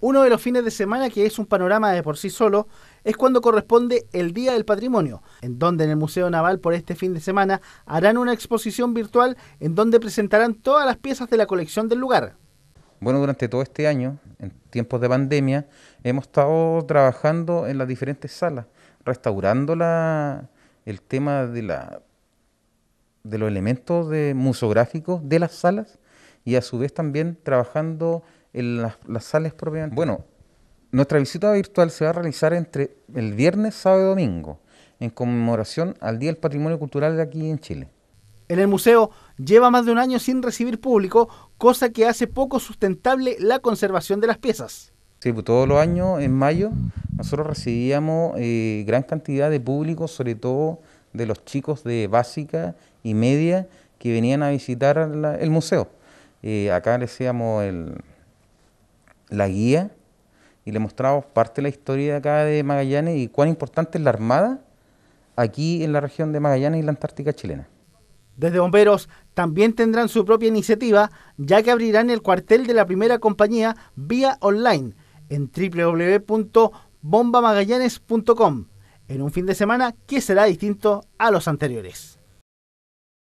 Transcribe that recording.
Uno de los fines de semana, que es un panorama de por sí solo, es cuando corresponde el Día del Patrimonio, en donde en el Museo Naval por este fin de semana harán una exposición virtual en donde presentarán todas las piezas de la colección del lugar. Bueno, durante todo este año, en tiempos de pandemia, hemos estado trabajando en las diferentes salas, restaurando el tema de, la, de los elementos de museográficos de las salas y a su vez también trabajando en las, sales propiamente. Bueno, nuestra visita virtual se va a realizar entre el viernes, sábado y domingo, en conmemoración al Día del Patrimonio Cultural de aquí en Chile. En el museo lleva más de un año sin recibir público, cosa que hace poco sustentable la conservación de las piezas. Sí, pues todos los años, en mayo, nosotros recibíamos eh, gran cantidad de público, sobre todo de los chicos de básica y media que venían a visitar el museo. Eh, acá le decíamos el, la guía y le mostramos parte de la historia acá de Magallanes y cuán importante es la Armada aquí en la región de Magallanes y la Antártica chilena. Desde Bomberos también tendrán su propia iniciativa, ya que abrirán el cuartel de la primera compañía vía online en www.bombamagallanes.com en un fin de semana que será distinto a los anteriores.